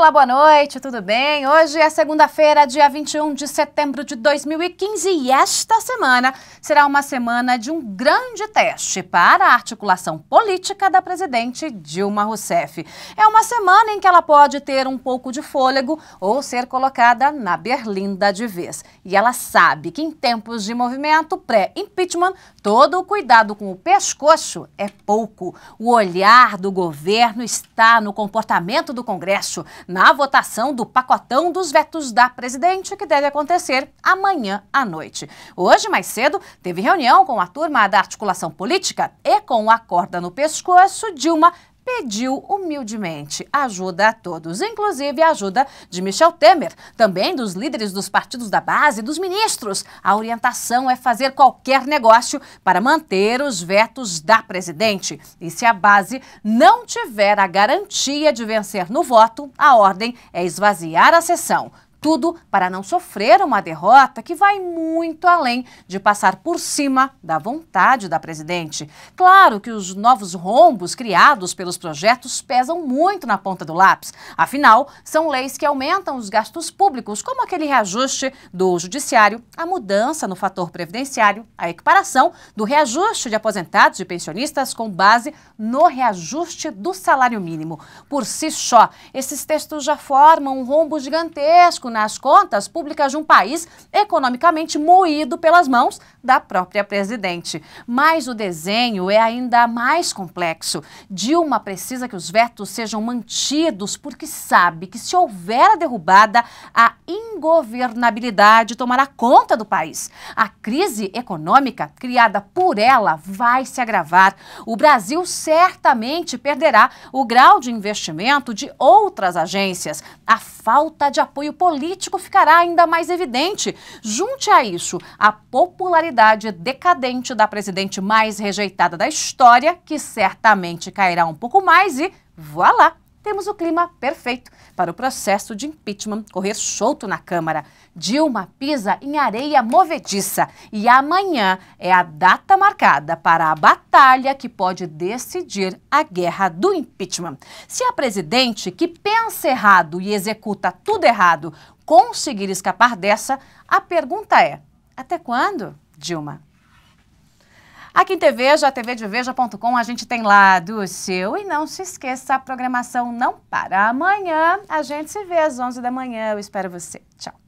Olá, boa noite, tudo bem? Hoje é segunda-feira, dia 21 de setembro de 2015 e esta semana será uma semana de um grande teste para a articulação política da presidente Dilma Rousseff. É uma semana em que ela pode ter um pouco de fôlego ou ser colocada na berlinda de vez. E ela sabe que em tempos de movimento pré-impeachment, todo o cuidado com o pescoço é pouco. O olhar do governo está no comportamento do Congresso na votação do pacotão dos vetos da presidente, que deve acontecer amanhã à noite. Hoje, mais cedo, teve reunião com a turma da articulação política e com a corda no pescoço, Dilma pediu humildemente ajuda a todos, inclusive a ajuda de Michel Temer, também dos líderes dos partidos da base, dos ministros. A orientação é fazer qualquer negócio para manter os vetos da presidente. E se a base não tiver a garantia de vencer no voto, a ordem é esvaziar a sessão tudo para não sofrer uma derrota que vai muito além de passar por cima da vontade da presidente. Claro que os novos rombos criados pelos projetos pesam muito na ponta do lápis. Afinal, são leis que aumentam os gastos públicos, como aquele reajuste do judiciário, a mudança no fator previdenciário, a equiparação do reajuste de aposentados e pensionistas com base no reajuste do salário mínimo. Por si só, esses textos já formam um rombo gigantesco nas contas públicas de um país economicamente moído pelas mãos da própria presidente. Mas o desenho é ainda mais complexo. Dilma precisa que os vetos sejam mantidos porque sabe que se houver a derrubada, a ingovernabilidade tomará conta do país. A crise econômica criada por ela vai se agravar. O Brasil certamente perderá o grau de investimento de outras agências. A falta de apoio político político ficará ainda mais evidente. Junte a isso a popularidade decadente da presidente mais rejeitada da história, que certamente cairá um pouco mais e voilá! temos o clima perfeito para o processo de impeachment correr solto na Câmara. Dilma pisa em areia movediça e amanhã é a data marcada para a batalha que pode decidir a guerra do impeachment. Se a presidente, que pensa errado e executa tudo errado, conseguir escapar dessa, a pergunta é: até quando, Dilma? Aqui em já tvdeveja.com, a gente tem lá do seu. E não se esqueça, a programação não para. Amanhã a gente se vê às 11 da manhã. Eu espero você. Tchau.